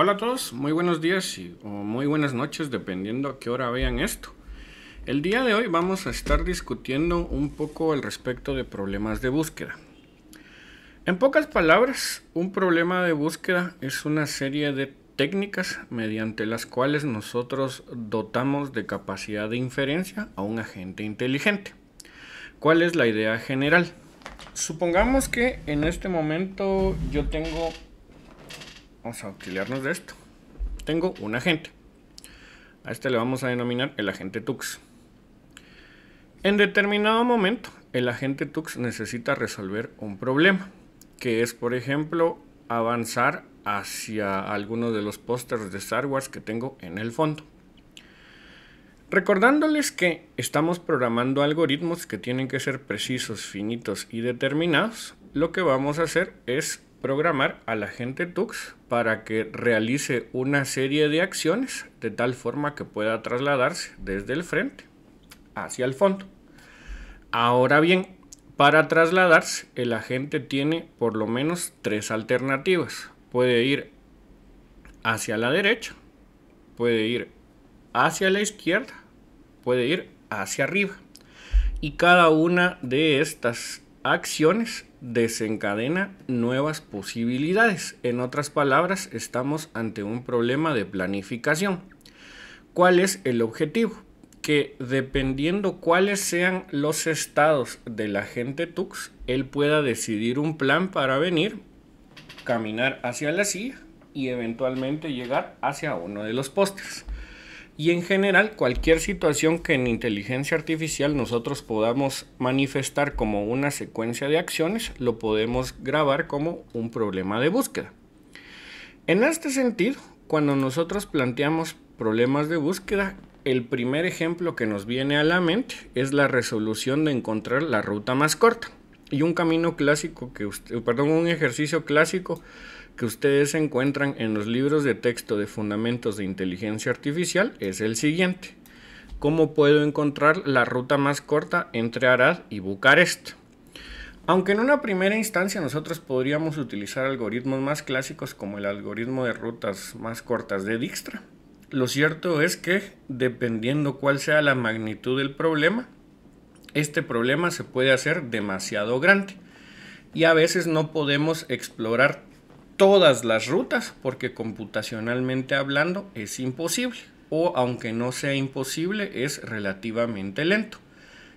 Hola a todos, muy buenos días y, o muy buenas noches dependiendo a qué hora vean esto. El día de hoy vamos a estar discutiendo un poco al respecto de problemas de búsqueda. En pocas palabras, un problema de búsqueda es una serie de técnicas mediante las cuales nosotros dotamos de capacidad de inferencia a un agente inteligente. ¿Cuál es la idea general? Supongamos que en este momento yo tengo Vamos a auxiliarnos de esto. Tengo un agente. A este le vamos a denominar el agente Tux. En determinado momento, el agente Tux necesita resolver un problema, que es, por ejemplo, avanzar hacia algunos de los pósters de Star Wars que tengo en el fondo. Recordándoles que estamos programando algoritmos que tienen que ser precisos, finitos y determinados, lo que vamos a hacer es programar al agente Tux para que realice una serie de acciones de tal forma que pueda trasladarse desde el frente hacia el fondo. Ahora bien, para trasladarse el agente tiene por lo menos tres alternativas. Puede ir hacia la derecha, puede ir hacia la izquierda, puede ir hacia arriba. Y cada una de estas acciones desencadena nuevas posibilidades. En otras palabras, estamos ante un problema de planificación. ¿Cuál es el objetivo? Que dependiendo cuáles sean los estados del agente Tux, él pueda decidir un plan para venir, caminar hacia la silla y eventualmente llegar hacia uno de los postes y en general cualquier situación que en inteligencia artificial nosotros podamos manifestar como una secuencia de acciones lo podemos grabar como un problema de búsqueda. En este sentido, cuando nosotros planteamos problemas de búsqueda, el primer ejemplo que nos viene a la mente es la resolución de encontrar la ruta más corta y un camino clásico que usted, eh, perdón, un ejercicio clásico que ustedes encuentran en los libros de texto de fundamentos de inteligencia artificial es el siguiente. ¿Cómo puedo encontrar la ruta más corta entre Arad y Bucarest? Aunque en una primera instancia nosotros podríamos utilizar algoritmos más clásicos como el algoritmo de rutas más cortas de Dijkstra, lo cierto es que dependiendo cuál sea la magnitud del problema, este problema se puede hacer demasiado grande. Y a veces no podemos explorar todas las rutas porque computacionalmente hablando es imposible. O aunque no sea imposible, es relativamente lento.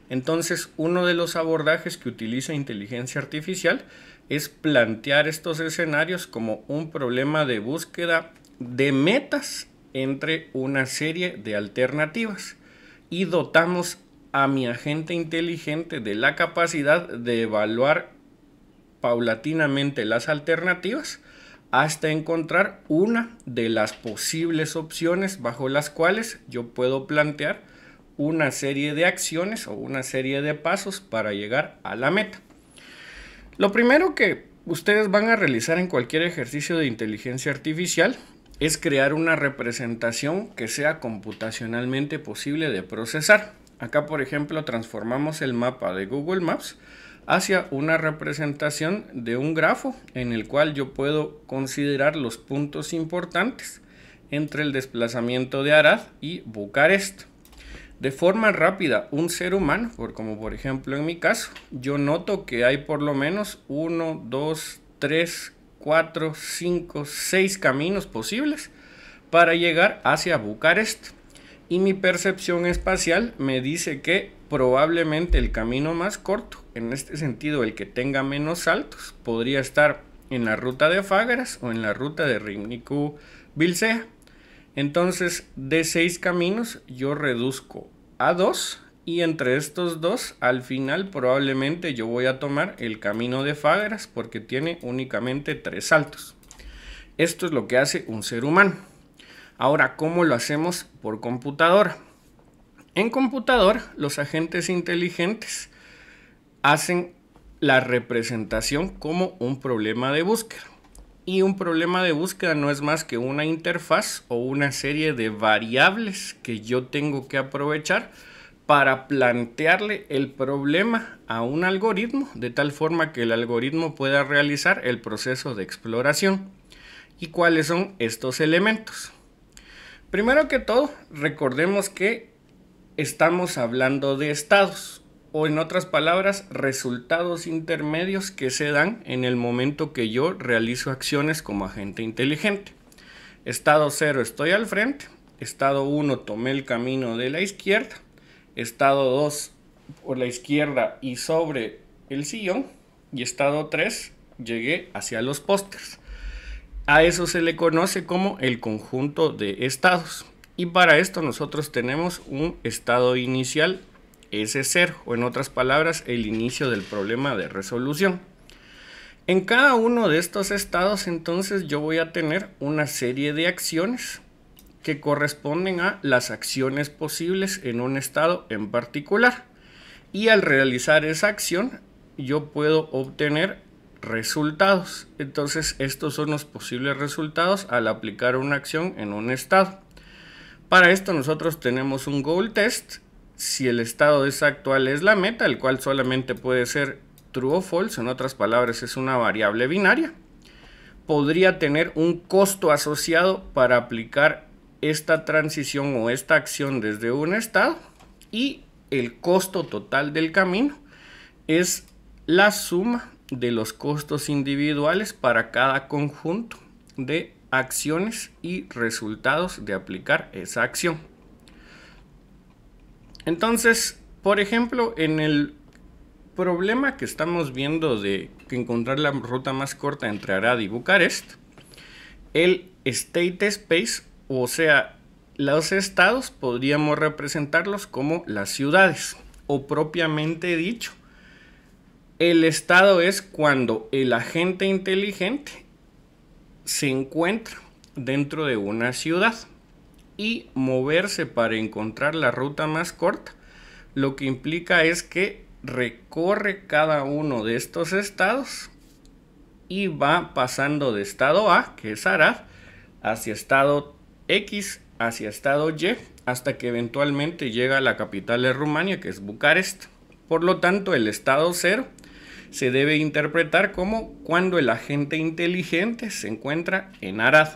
Entonces, uno de los abordajes que utiliza inteligencia artificial es plantear estos escenarios como un problema de búsqueda de metas entre una serie de alternativas y dotamos a mi agente inteligente de la capacidad de evaluar paulatinamente las alternativas hasta encontrar una de las posibles opciones bajo las cuales yo puedo plantear una serie de acciones o una serie de pasos para llegar a la meta. Lo primero que ustedes van a realizar en cualquier ejercicio de inteligencia artificial es crear una representación que sea computacionalmente posible de procesar. Acá, por ejemplo, transformamos el mapa de Google Maps hacia una representación de un grafo en el cual yo puedo considerar los puntos importantes entre el desplazamiento de Arad y Bucarest. De forma rápida, un ser humano, por como por ejemplo en mi caso, yo noto que hay por lo menos 1, 2, 3, 4, 5, 6 caminos posibles para llegar hacia Bucarest y mi percepción espacial me dice que probablemente el camino más corto, en este sentido el que tenga menos saltos, podría estar en la ruta de Fágaras o en la ruta de Rimnicu vilcea Entonces, de seis caminos yo reduzco a dos y entre estos dos, al final probablemente yo voy a tomar el camino de Fágaras porque tiene únicamente tres saltos. Esto es lo que hace un ser humano. Ahora, ¿cómo lo hacemos? Por computadora. En computador, los agentes inteligentes hacen la representación como un problema de búsqueda. Y un problema de búsqueda no es más que una interfaz o una serie de variables que yo tengo que aprovechar para plantearle el problema a un algoritmo de tal forma que el algoritmo pueda realizar el proceso de exploración. ¿Y cuáles son estos elementos? Primero que todo, recordemos que estamos hablando de estados o en otras palabras, resultados intermedios que se dan en el momento que yo realizo acciones como agente inteligente. Estado 0 estoy al frente, estado 1 tomé el camino de la izquierda, estado 2 por la izquierda y sobre el sillón y estado 3 llegué hacia los pósters. A eso se le conoce como el conjunto de estados. Y para esto nosotros tenemos un estado inicial ese ser o en otras palabras, el inicio del problema de resolución. En cada uno de estos estados entonces yo voy a tener una serie de acciones que corresponden a las acciones posibles en un estado en particular. Y al realizar esa acción yo puedo obtener resultados. Entonces, estos son los posibles resultados al aplicar una acción en un estado. Para esto nosotros tenemos un goal test. Si el estado es actual es la meta, el cual solamente puede ser true o false, en otras palabras es una variable binaria. Podría tener un costo asociado para aplicar esta transición o esta acción desde un estado y el costo total del camino es la suma de los costos individuales para cada conjunto de acciones y resultados de aplicar esa acción. Entonces, por ejemplo, en el problema que estamos viendo de encontrar la ruta más corta entre Arad y Bucarest, el state space, o sea, los estados podríamos representarlos como las ciudades, o propiamente dicho, el estado es cuando el agente inteligente se encuentra dentro de una ciudad y moverse para encontrar la ruta más corta, lo que implica es que recorre cada uno de estos estados y va pasando de estado A, que es Arad, hacia estado X, hacia estado Y, hasta que eventualmente llega a la capital de Rumania, que es Bucarest. Por lo tanto, el estado cero se debe interpretar como cuando el agente inteligente se encuentra en Arad.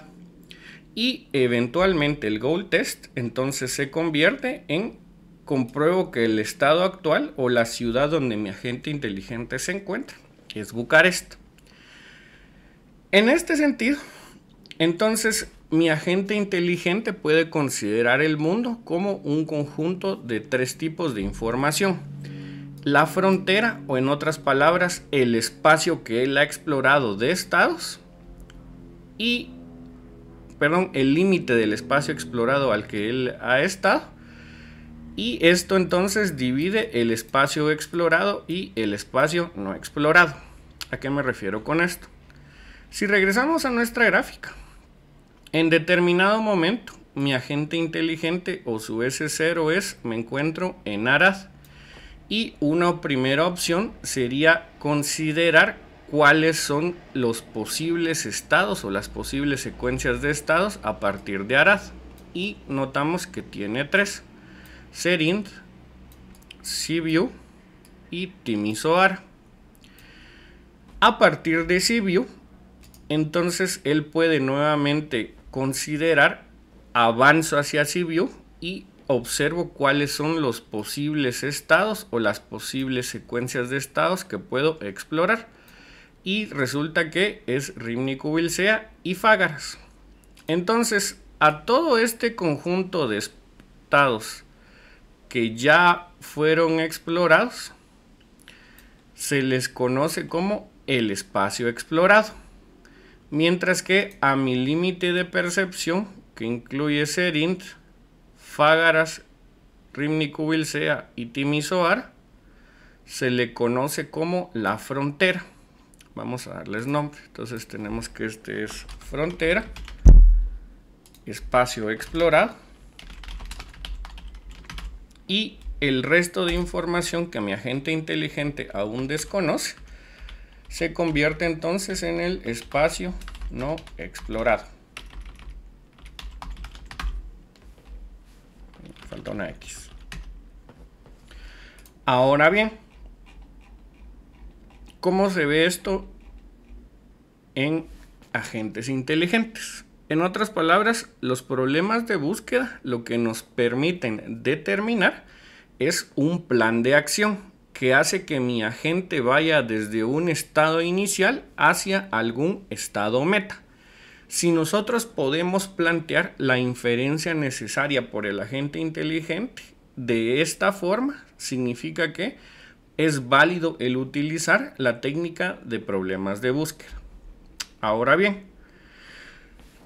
Y eventualmente el goal test entonces se convierte en compruebo que el estado actual o la ciudad donde mi agente inteligente se encuentra, es Bucarest. En este sentido, entonces mi agente inteligente puede considerar el mundo como un conjunto de tres tipos de información la frontera o en otras palabras el espacio que él ha explorado de estados y perdón, el límite del espacio explorado al que él ha estado y esto entonces divide el espacio explorado y el espacio no explorado. ¿A qué me refiero con esto? Si regresamos a nuestra gráfica, en determinado momento mi agente inteligente o su S0 es me encuentro en Arad y una primera opción sería considerar cuáles son los posibles estados o las posibles secuencias de estados a partir de Arad. Y notamos que tiene tres. Serint, Sibiu y Timisoar. A partir de Sibiu, entonces él puede nuevamente considerar avanzo hacia Sibiu y observo cuáles son los posibles estados o las posibles secuencias de estados que puedo explorar. Y resulta que es sea y Fágaras. Entonces, a todo este conjunto de estados que ya fueron explorados, se les conoce como el espacio explorado. Mientras que a mi límite de percepción, que incluye Serint, Fágaras Rimnicubilsea y Timisoar, se le conoce como la frontera. Vamos a darles nombre. Entonces tenemos que este es frontera, espacio explorado y el resto de información que mi agente inteligente aún desconoce se convierte entonces en el espacio no explorado. X. Ahora bien, ¿cómo se ve esto en agentes inteligentes? En otras palabras, los problemas de búsqueda lo que nos permiten determinar es un plan de acción que hace que mi agente vaya desde un estado inicial hacia algún estado meta. Si nosotros podemos plantear la inferencia necesaria por el agente inteligente, de esta forma significa que es válido el utilizar la técnica de problemas de búsqueda. Ahora bien,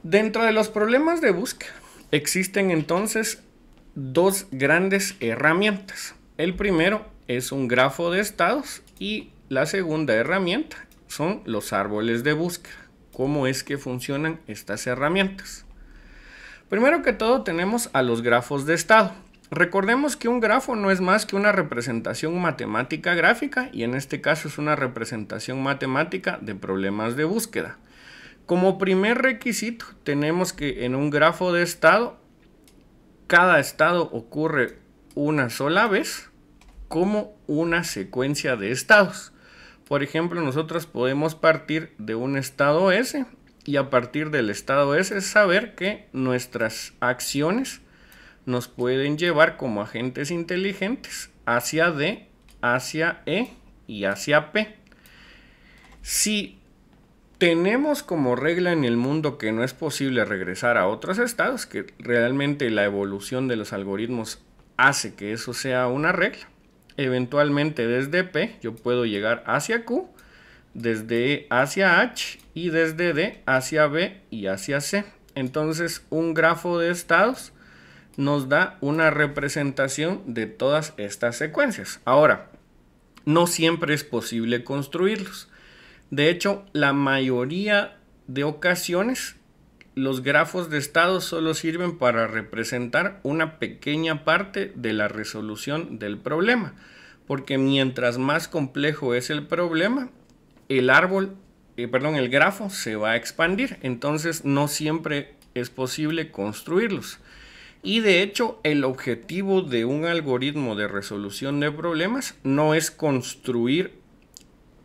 dentro de los problemas de búsqueda existen entonces dos grandes herramientas. El primero es un grafo de estados y la segunda herramienta son los árboles de búsqueda cómo es que funcionan estas herramientas. Primero que todo tenemos a los grafos de estado. Recordemos que un grafo no es más que una representación matemática gráfica y en este caso es una representación matemática de problemas de búsqueda. Como primer requisito tenemos que en un grafo de estado cada estado ocurre una sola vez como una secuencia de estados. Por ejemplo, nosotros podemos partir de un estado S y a partir del estado S saber que nuestras acciones nos pueden llevar como agentes inteligentes hacia D, hacia E y hacia P. Si tenemos como regla en el mundo que no es posible regresar a otros estados, que realmente la evolución de los algoritmos hace que eso sea una regla, eventualmente desde P yo puedo llegar hacia Q, desde E hacia H y desde D hacia B y hacia C. Entonces un grafo de estados nos da una representación de todas estas secuencias. Ahora, no siempre es posible construirlos. De hecho, la mayoría de ocasiones los grafos de estado solo sirven para representar una pequeña parte de la resolución del problema, porque mientras más complejo es el problema, el árbol, eh, perdón, el grafo se va a expandir, entonces no siempre es posible construirlos. Y de hecho, el objetivo de un algoritmo de resolución de problemas no es construir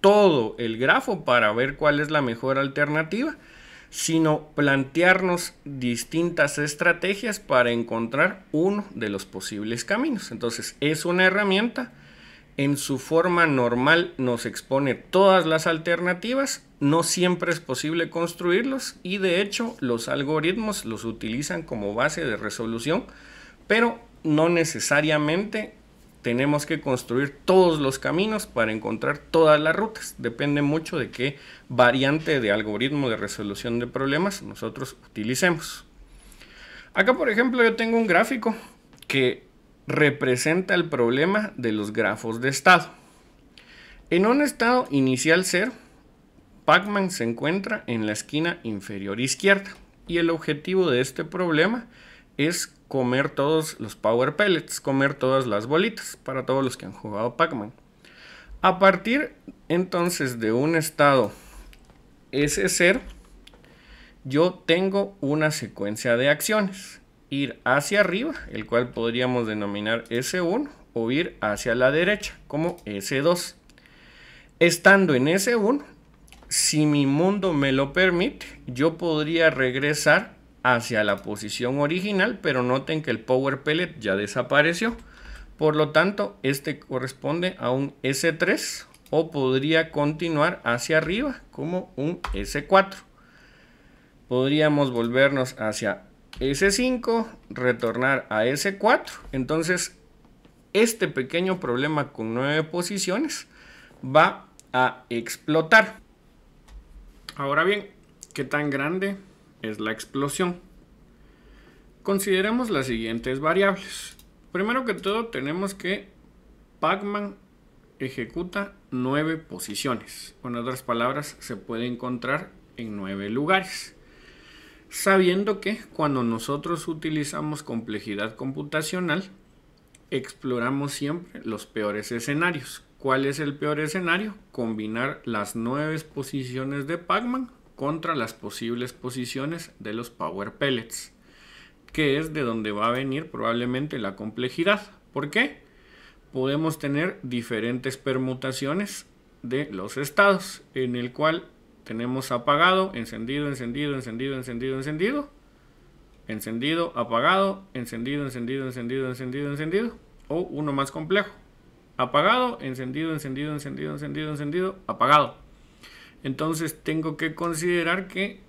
todo el grafo para ver cuál es la mejor alternativa, sino plantearnos distintas estrategias para encontrar uno de los posibles caminos. Entonces es una herramienta, en su forma normal nos expone todas las alternativas, no siempre es posible construirlos y de hecho los algoritmos los utilizan como base de resolución, pero no necesariamente tenemos que construir todos los caminos para encontrar todas las rutas. Depende mucho de qué variante de algoritmo de resolución de problemas nosotros utilicemos. Acá, por ejemplo, yo tengo un gráfico que representa el problema de los grafos de estado. En un estado inicial pac Pacman se encuentra en la esquina inferior izquierda y el objetivo de este problema es comer todos los Power Pellets, comer todas las bolitas, para todos los que han jugado Pac-Man. A partir entonces de un estado s ser, yo tengo una secuencia de acciones. Ir hacia arriba, el cual podríamos denominar S1, o ir hacia la derecha, como S2. Estando en S1, si mi mundo me lo permite, yo podría regresar hacia la posición original, pero noten que el Power Pellet ya desapareció. Por lo tanto, este corresponde a un S3 o podría continuar hacia arriba como un S4. Podríamos volvernos hacia S5, retornar a S4. Entonces, este pequeño problema con nueve posiciones va a explotar. Ahora bien, ¿qué tan grande es la explosión. Consideremos las siguientes variables. Primero que todo tenemos que Pacman ejecuta nueve posiciones. En otras palabras, se puede encontrar en nueve lugares. Sabiendo que cuando nosotros utilizamos complejidad computacional, exploramos siempre los peores escenarios. ¿Cuál es el peor escenario? Combinar las nueve posiciones de Pacman contra las posibles posiciones de los Power Pellets, que es de donde va a venir probablemente la complejidad. ¿Por qué? Podemos tener diferentes permutaciones de los estados, en el cual tenemos apagado, encendido, encendido, encendido, encendido, encendido, encendido, apagado, encendido, encendido, encendido, encendido, encendido, o uno más complejo, apagado, encendido, encendido, encendido, encendido, encendido, apagado. Entonces tengo que considerar que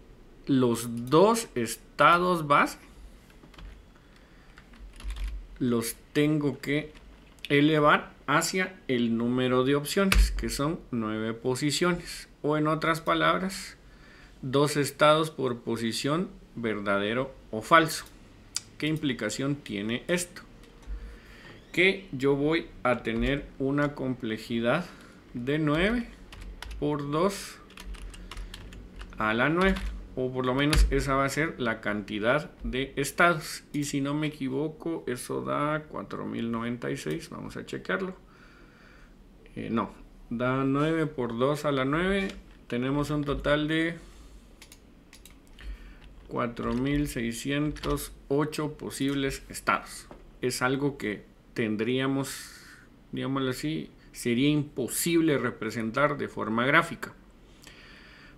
los dos estados bas los tengo que elevar hacia el número de opciones, que son nueve posiciones. O en otras palabras, dos estados por posición verdadero o falso. ¿Qué implicación tiene esto? Que yo voy a tener una complejidad de 9 por 2 a la 9. O por lo menos esa va a ser la cantidad de estados. Y si no me equivoco, eso da 4096. Vamos a checarlo. Eh, no, da 9 por 2 a la 9. Tenemos un total de 4608 posibles estados. Es algo que tendríamos, digámoslo así, sería imposible representar de forma gráfica.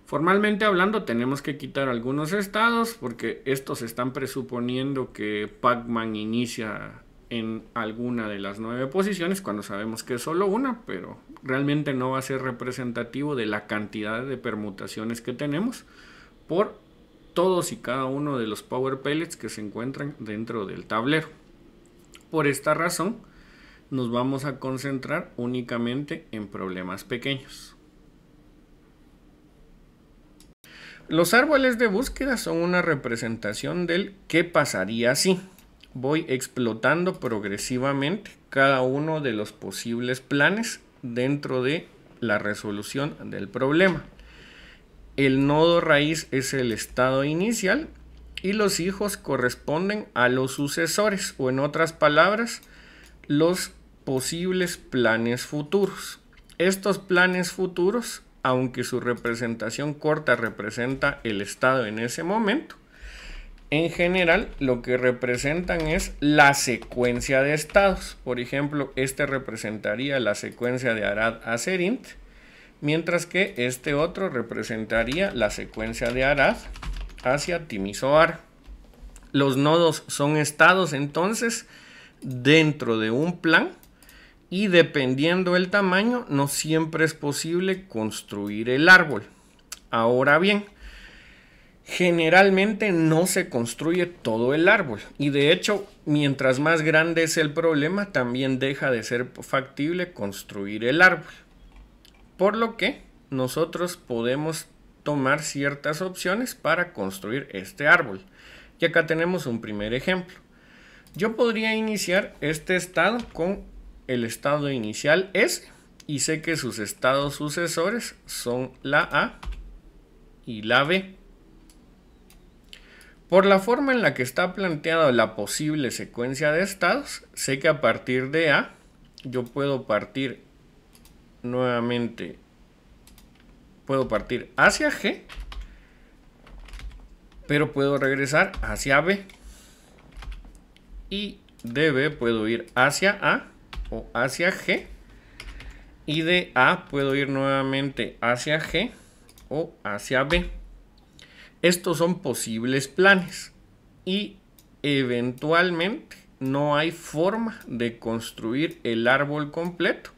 Formalmente hablando, tenemos que quitar algunos estados porque estos están presuponiendo que Pac-Man inicia en alguna de las nueve posiciones cuando sabemos que es solo una, pero realmente no va a ser representativo de la cantidad de permutaciones que tenemos por todos y cada uno de los Power Pellets que se encuentran dentro del tablero. Por esta razón, nos vamos a concentrar únicamente en problemas pequeños. Los árboles de búsqueda son una representación del qué pasaría si. Voy explotando progresivamente cada uno de los posibles planes dentro de la resolución del problema. El nodo raíz es el estado inicial y los hijos corresponden a los sucesores o en otras palabras, los posibles planes futuros. Estos planes futuros aunque su representación corta representa el Estado en ese momento, en general lo que representan es la secuencia de estados. Por ejemplo, este representaría la secuencia de Arad a Serint, mientras que este otro representaría la secuencia de Arad hacia Timisoara. Los nodos son estados entonces dentro de un plan y dependiendo del tamaño no siempre es posible construir el árbol. Ahora bien, generalmente no se construye todo el árbol y de hecho mientras más grande es el problema también deja de ser factible construir el árbol. Por lo que nosotros podemos tomar ciertas opciones para construir este árbol. Y acá tenemos un primer ejemplo. Yo podría iniciar este estado con el estado inicial es, y sé que sus estados sucesores son la A y la B. Por la forma en la que está planteada la posible secuencia de estados, sé que a partir de A yo puedo partir nuevamente, puedo partir hacia G, pero puedo regresar hacia B. Y de B puedo ir hacia A o hacia G. Y de A puedo ir nuevamente hacia G o hacia B. Estos son posibles planes y eventualmente no hay forma de construir el árbol completo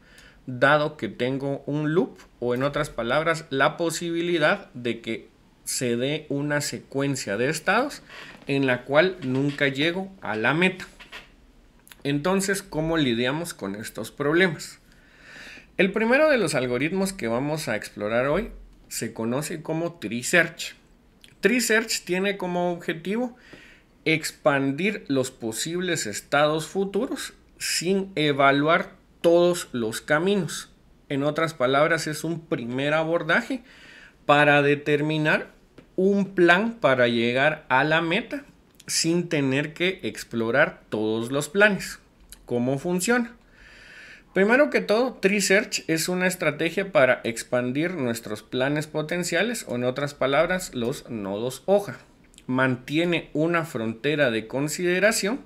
dado que tengo un loop o en otras palabras la posibilidad de que se dé una secuencia de estados en la cual nunca llego a la meta. Entonces, ¿cómo lidiamos con estos problemas? El primero de los algoritmos que vamos a explorar hoy se conoce como TreeSearch. TreeSearch tiene como objetivo expandir los posibles estados futuros sin evaluar todos los caminos. En otras palabras, es un primer abordaje para determinar un plan para llegar a la meta sin tener que explorar todos los planes. ¿Cómo funciona? Primero que todo, Search es una estrategia para expandir nuestros planes potenciales o en otras palabras, los nodos hoja. Mantiene una frontera de consideración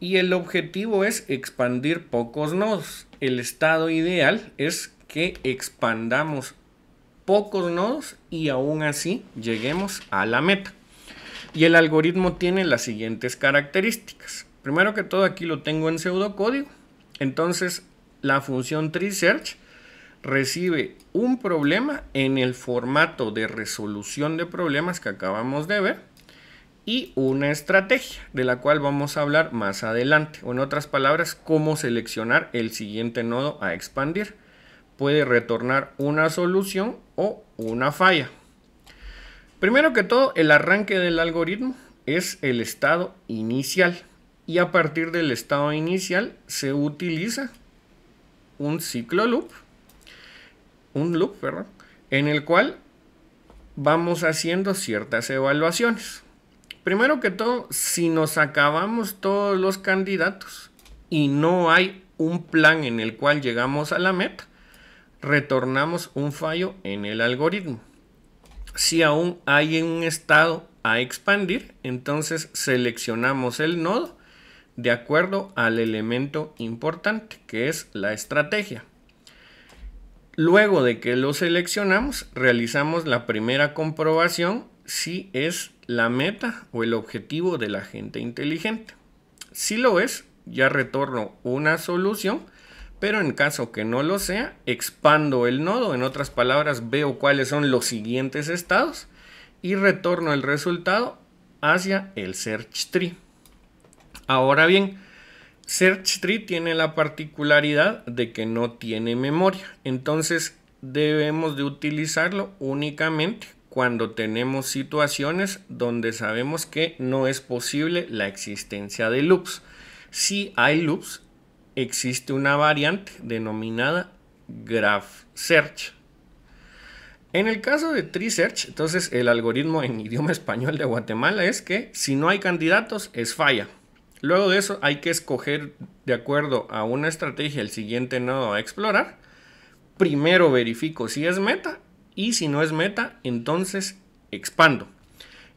y el objetivo es expandir pocos nodos. El estado ideal es que expandamos pocos nodos y aún así lleguemos a la meta. Y el algoritmo tiene las siguientes características. Primero que todo aquí lo tengo en pseudocódigo. Entonces la función TreeSearch recibe un problema en el formato de resolución de problemas que acabamos de ver y una estrategia de la cual vamos a hablar más adelante o en otras palabras cómo seleccionar el siguiente nodo a expandir puede retornar una solución o una falla Primero que todo, el arranque del algoritmo es el estado inicial y a partir del estado inicial se utiliza un ciclo loop, un loop, perdón, en el cual vamos haciendo ciertas evaluaciones. Primero que todo, si nos acabamos todos los candidatos y no hay un plan en el cual llegamos a la meta, retornamos un fallo en el algoritmo si aún hay un estado a expandir, entonces seleccionamos el nodo de acuerdo al elemento importante que es la estrategia. Luego de que lo seleccionamos, realizamos la primera comprobación si es la meta o el objetivo de la gente inteligente. Si lo es, ya retorno una solución pero en caso que no lo sea, expando el nodo, en otras palabras, veo cuáles son los siguientes estados y retorno el resultado hacia el search tree. Ahora bien, search tree tiene la particularidad de que no tiene memoria, entonces debemos de utilizarlo únicamente cuando tenemos situaciones donde sabemos que no es posible la existencia de loops. Si hay loops, existe una variante denominada graph search. En el caso de Tree Search entonces el algoritmo en idioma español de Guatemala es que si no hay candidatos es falla. Luego de eso hay que escoger de acuerdo a una estrategia el siguiente nodo a explorar. Primero verifico si es meta y si no es meta, entonces expando.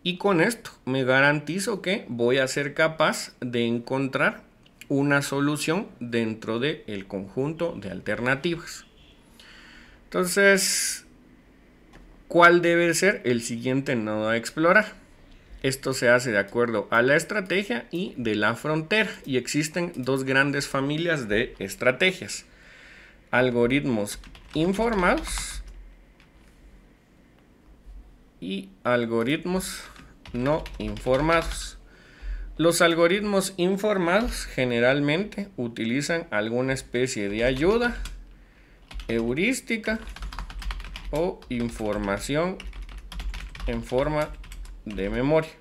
Y con esto me garantizo que voy a ser capaz de encontrar una solución dentro del el conjunto de alternativas. Entonces, ¿cuál debe ser el siguiente nodo a explorar? Esto se hace de acuerdo a la estrategia y de la frontera y existen dos grandes familias de estrategias. Algoritmos informados y algoritmos no informados. Los algoritmos informados generalmente utilizan alguna especie de ayuda, heurística o información en forma de memoria.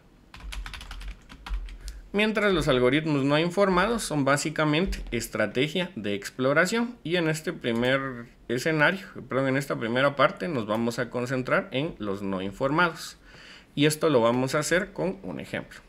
Mientras los algoritmos no informados son básicamente estrategia de exploración y en este primer escenario, perdón, en esta primera parte nos vamos a concentrar en los no informados. Y esto lo vamos a hacer con un ejemplo.